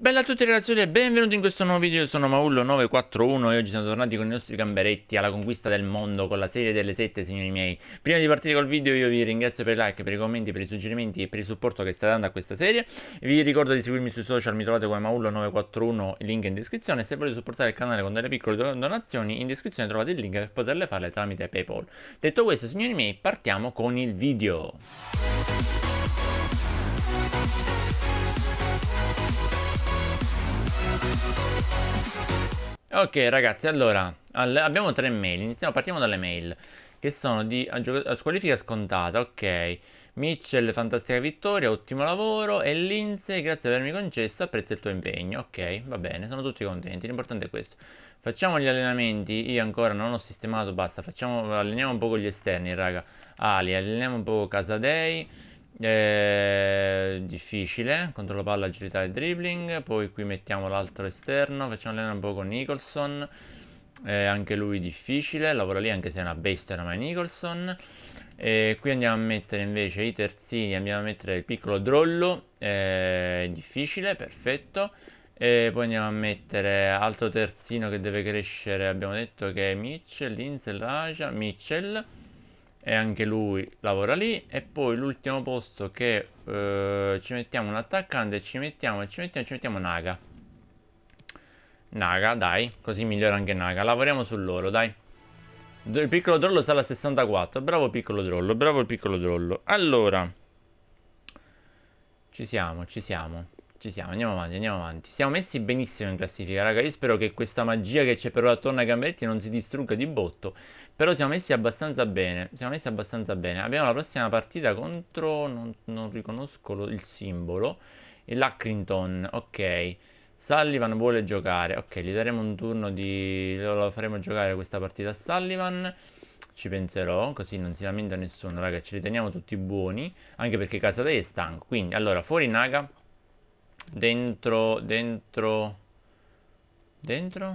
Bella a tutti ragazzi e benvenuti in questo nuovo video, io sono Maullo941 e oggi siamo tornati con i nostri gamberetti alla conquista del mondo con la serie delle 7 signori miei Prima di partire col video io vi ringrazio per i like, per i commenti, per i suggerimenti e per il supporto che state dando a questa serie Vi ricordo di seguirmi sui social, mi trovate come Maullo941, il link è in descrizione Se volete supportare il canale con delle piccole donazioni in descrizione trovate il link per poterle farle tramite Paypal Detto questo signori miei partiamo con il video Ok ragazzi, allora, all abbiamo tre mail, iniziamo, partiamo dalle mail, che sono di squalifica scontata, ok, Mitchell, fantastica vittoria, ottimo lavoro, e Lince, grazie per avermi concesso, apprezzo il tuo impegno, ok, va bene, sono tutti contenti, l'importante è questo. Facciamo gli allenamenti, io ancora non ho sistemato, basta, facciamo, alleniamo un po' con gli esterni, raga, Ali, alleniamo un po' Casadei, eh, difficile, controllo palla, agilità e dribbling. Poi qui mettiamo l'altro esterno, facciamo allenare un po' con Nicholson. Eh, anche lui difficile, lavora lì anche se è una bestia ormai Nicholson. E qui andiamo a mettere invece i terzini, andiamo a mettere il piccolo drollo, eh, difficile, perfetto. E poi andiamo a mettere altro terzino che deve crescere, abbiamo detto che è Mitchell, Inzel, Aja, Mitchell e anche lui lavora lì e poi l'ultimo posto che eh, ci mettiamo un attaccante ci mettiamo ci mettiamo ci mettiamo Naga Naga dai così migliora anche Naga lavoriamo su loro dai il piccolo drollo sale a 64 bravo piccolo drollo bravo il piccolo drollo allora ci siamo ci siamo ci siamo andiamo avanti andiamo avanti siamo messi benissimo in classifica raga io spero che questa magia che c'è per ora attorno ai gamberetti non si distrugga di botto però siamo messi abbastanza bene. Siamo messi abbastanza bene. Abbiamo la prossima partita contro. Non, non riconosco lo, il simbolo. E l'Accrington. Ok. Sullivan vuole giocare. Ok, gli daremo un turno di. Lo faremo giocare questa partita a Sullivan. Ci penserò, così non si lamenta nessuno, raga, ci riteniamo tutti buoni, anche perché casa dei è stanco. Quindi, allora, fuori Naga, dentro, dentro, dentro,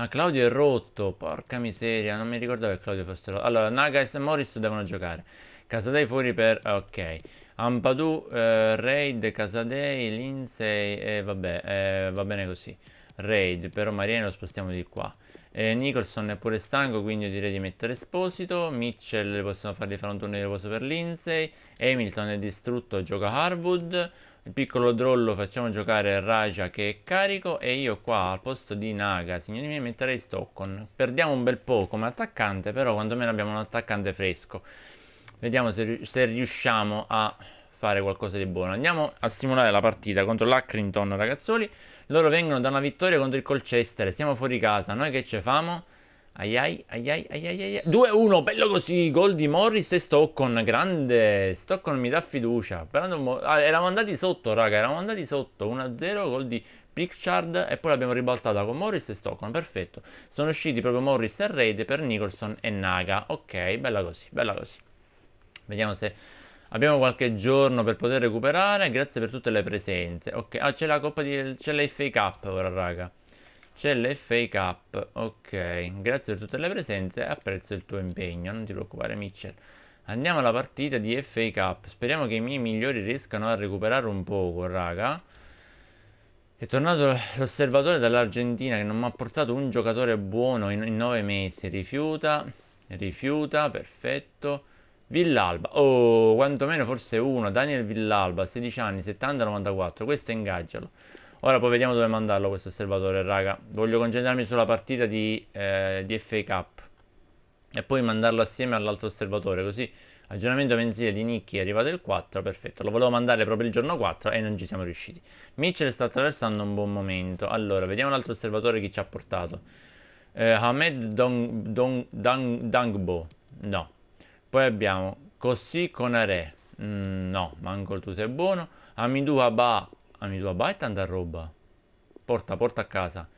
Ah, Claudio è rotto, porca miseria, non mi ricordavo che Claudio fosse rotto. Allora, Nagas e Morris devono giocare. Casadei fuori per... Ah, ok. Ampadu, eh, Raid, Casadei, Lindsay e eh, vabbè, eh, va bene così. Raid, però Mariani lo spostiamo di qua. Eh, Nicholson è pure stanco, quindi io direi di mettere Esposito. Mitchell possiamo fargli fare un turno di riposo per Lindsay. Hamilton è distrutto, gioca Harwood. Il piccolo drollo facciamo giocare Raja che è carico e io qua al posto di Naga, signori miei, metterei Stockon. Perdiamo un bel po' come attaccante, però quantomeno abbiamo un attaccante fresco. Vediamo se, se riusciamo a fare qualcosa di buono. Andiamo a simulare la partita contro l'Accrington, ragazzoli. Loro vengono da una vittoria contro il Colchester, siamo fuori casa, noi che ce famo? Ai ai ai ai ai ai, ai. 2-1, bello così, gol di Morris e Stockton, grande, Stockton mi dà fiducia. Mo- ah, eravamo andati sotto, raga, eravamo andati sotto, 1-0, gol di Pritchard e poi l'abbiamo ribaltata con Morris e Stockton, perfetto. Sono usciti proprio Morris e Rede per Nicholson e Naga, ok, bella così, bella così. Vediamo se abbiamo qualche giorno per poter recuperare, grazie per tutte le presenze. Ok, ah, c'è la Coppa di... c'è la FA Cup ora, raga. C'è l'FA Cup, ok, grazie per tutte le presenze, apprezzo il tuo impegno, non ti preoccupare Mitchell. Andiamo alla partita di FA Cup, speriamo che i miei migliori riescano a recuperare un poco, raga. È tornato l'osservatore dall'Argentina che non mi ha portato un giocatore buono in, in nove mesi, rifiuta, rifiuta, perfetto. Villalba, oh, quantomeno forse uno, Daniel Villalba, 16 anni, 70-94, questo ingaggialo. Ora poi vediamo dove mandarlo questo osservatore, raga. Voglio concentrarmi sulla partita di, eh, di FA Cup. E poi mandarlo assieme all'altro osservatore, così... Aggiornamento mensile di Nicky è arrivato il 4, perfetto, lo volevo mandare proprio il giorno 4 e non ci siamo riusciti. Mitchell sta attraversando un buon momento. Allora, vediamo l'altro osservatore che ci ha portato. Eh, Hamed Dong, Dong, Dang, Dangbo, no. Poi abbiamo Così con Conare, mm, no, manco tu sei buono. Amidu Abba Amidua Baitan a roba. Porta, porta a casa.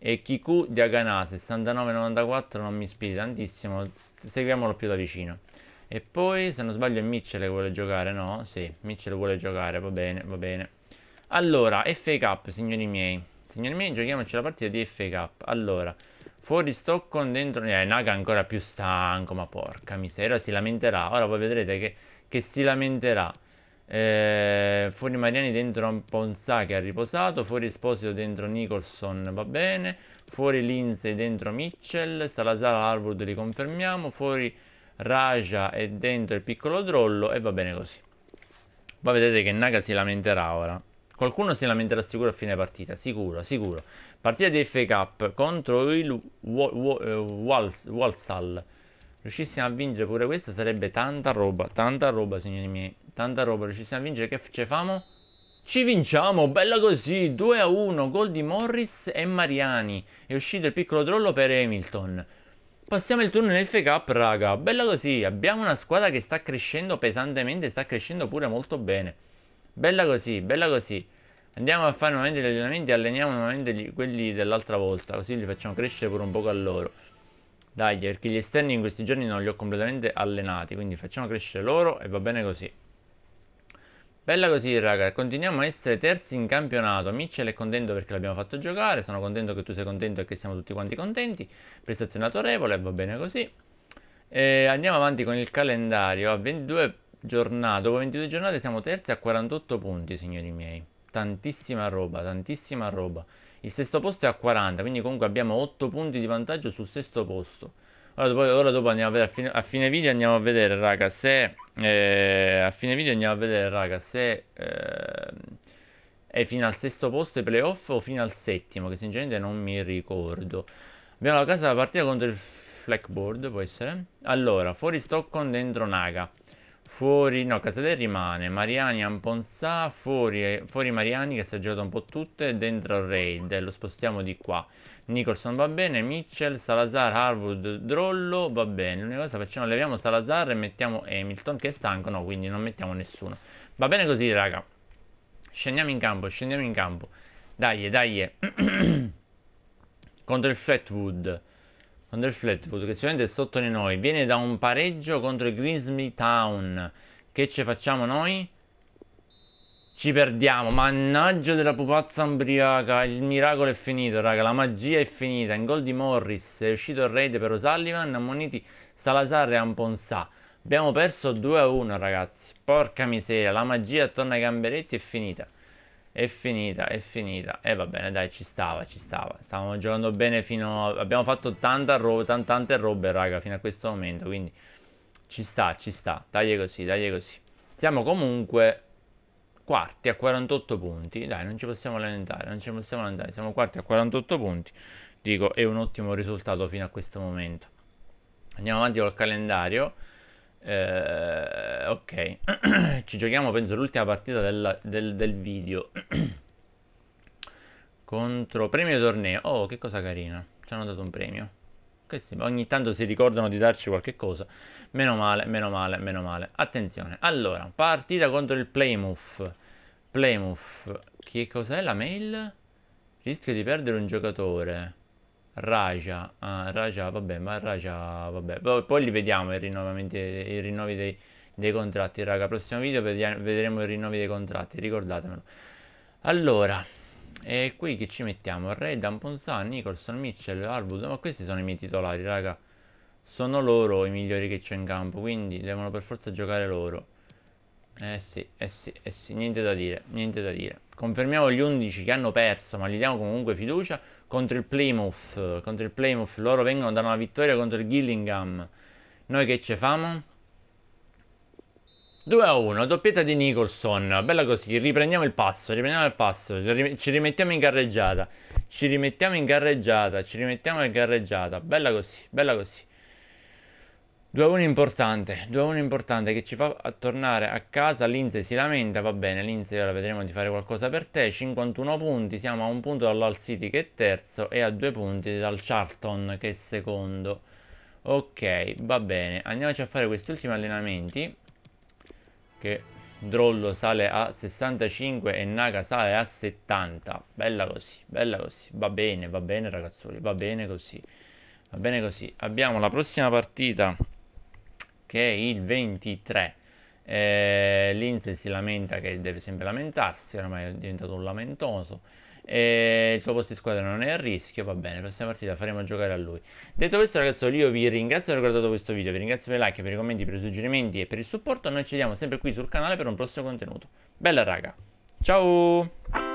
E Kiku di Agana 6994 non mi ispiri tantissimo. Seguiamolo più da vicino. E poi, se non sbaglio, è Mitchell che vuole giocare, no? Sì, Mitchell vuole giocare, va bene, va bene. Allora, FA Cup, signori miei. Signori miei, giochiamoci la partita di FA Cup. Allora, fuori Stockholm, dentro... Eh, Naga è ancora più stanco, ma porca miseria, si lamenterà. Ora voi vedrete che, che si lamenterà. Eh, fuori Mariani dentro Ponza che ha riposato. Fuori Esposito dentro Nicholson va bene. Fuori Lindsay dentro Mitchell. Salazar Harwood li confermiamo. Fuori Raja e dentro il piccolo Drollo e va bene così. Poi vedete che Naga si lamenterà ora. Qualcuno si lamenterà sicuro a fine partita, sicuro, sicuro. Partita di FA Cup contro il eh, Walsall. Riuscissimo a vincere pure questa sarebbe tanta roba, tanta roba signori miei tanta roba, riusciamo a vincere, che ce famo? Ci vinciamo, bella così, 2 a 1, gol di Morris e Mariani, è uscito il piccolo trollo per Hamilton. Passiamo il turno nel FK, raga, bella così, abbiamo una squadra che sta crescendo pesantemente, sta crescendo pure molto bene. Bella così, bella così. Andiamo a fare nuovamente gli allenamenti alleniamo nuovamente gli, quelli dell'altra volta, così li facciamo crescere pure un po' a loro. Dai, perché gli esterni in questi giorni non li ho completamente allenati, quindi facciamo crescere loro e va bene così. Bella così raga, continuiamo a essere terzi in campionato, Mitchell è contento perché l'abbiamo fatto giocare, sono contento che tu sei contento e che siamo tutti quanti contenti, prestazione autorevole, va bene così. E andiamo avanti con il calendario, a 22 giornate, dopo 22 giornate siamo terzi a 48 punti signori miei, tantissima roba, tantissima roba. Il sesto posto è a 40, quindi comunque abbiamo 8 punti di vantaggio sul sesto posto. Allora dopo, ora dopo andiamo a vedere a fine, a fine, video andiamo a vedere raga se eh, a fine video andiamo a vedere raga se eh, è fino al sesto posto ai playoff o fino al settimo che sinceramente non mi ricordo. Abbiamo la casa da partita contro il Flackboard può essere. Allora, fuori Stockholm, dentro Naga. Fuori, no, Casadei rimane. Mariani, Amponsa, fuori, fuori Mariani che si è giocato un po' tutte. Dentro Raid, lo spostiamo di qua. Nicholson va bene, Mitchell, Salazar, Harwood, Drollo va bene. L'unica cosa facciamo, leviamo Salazar e mettiamo Hamilton che è stanco, no, quindi non mettiamo nessuno. Va bene così, raga. Scendiamo in campo, scendiamo in campo. Dai, dai. contro il Flatwood. Contro il Flatwood, che sicuramente è sotto di noi. Viene da un pareggio contro il Grimsby Town. Che ci facciamo noi? Ci perdiamo, mannaggia della pupazza ambriaca, il miracolo è finito, raga, la magia è finita. In gol di Morris è uscito il raid per O'Sullivan, ammoniti Salazar e Amponsà. Abbiamo perso 2-1, ragazzi. Porca miseria, la magia attorno ai gamberetti è finita. È finita, è finita. E eh, va bene, dai, ci stava, ci stava. Stavamo giocando bene fino a... Abbiamo fatto tanta roba, tante robe, raga, fino a questo momento, quindi... Ci sta, ci sta. Taglie così, taglie così. Siamo comunque quarti a 48 punti, dai, non ci possiamo lamentare, non ci possiamo lamentare, siamo quarti a 48 punti, dico, è un ottimo risultato fino a questo momento. Andiamo avanti col calendario. Eh, ok, ci giochiamo penso l'ultima partita del, del, del video contro premio torneo. Oh, che cosa carina! Ci hanno dato un premio. Questi ogni tanto si ricordano di darci qualche cosa. Meno male, meno male, meno male. Attenzione. Allora, partita contro il Playmouth. Playmouth. Che cos'è la mail? Rischio di perdere un giocatore. Raja. Ah, Raja, vabbè, ma Raja, vabbè. Poi li vediamo i rinnovamenti, i rinnovi dei, dei contratti, raga. Prossimo video vedremo i rinnovi dei contratti, ricordatemelo. Allora, e qui che ci mettiamo? Red, Damponsani, Nicholson, Mitchell, Arwood. Ma questi sono i miei titolari, raga. Sono loro i migliori che c'è in campo, quindi devono per forza giocare loro. Eh sì, eh sì, eh sì, niente da dire, niente da dire. Confermiamo gli 11 che hanno perso, ma gli diamo comunque fiducia contro il Plymouth. Contro il Plymouth, loro vengono da una vittoria contro il Gillingham. Noi che ce famo? 2 a 1, doppietta di Nicholson, bella così, riprendiamo il passo, riprendiamo il passo, ci rimettiamo in carreggiata, ci rimettiamo in carreggiata, ci rimettiamo in carreggiata, bella così, bella così. 2-1 importante, 2-1 importante che ci fa tornare a casa, Lindsay si lamenta, va bene, Lindsay ora vedremo di fare qualcosa per te, 51 punti, siamo a un punto dall'All City che è terzo e a due punti dal Charlton che è secondo. Ok, va bene, andiamoci a fare questi ultimi allenamenti, che Drollo sale a 65 e Naga sale a 70, bella così, bella così, va bene, va bene ragazzuoli, va bene così. Va bene così, abbiamo la prossima partita che è il 23. Eh, Lindsay si lamenta che deve sempre lamentarsi, ormai è diventato un lamentoso. Eh, il suo posto di squadra non è a rischio, va bene, la prossima partita faremo giocare a lui. Detto questo ragazzi, io vi ringrazio per aver guardato questo video, vi ringrazio per i like, per i commenti, per i suggerimenti e per il supporto. Noi ci vediamo sempre qui sul canale per un prossimo contenuto. Bella raga, ciao!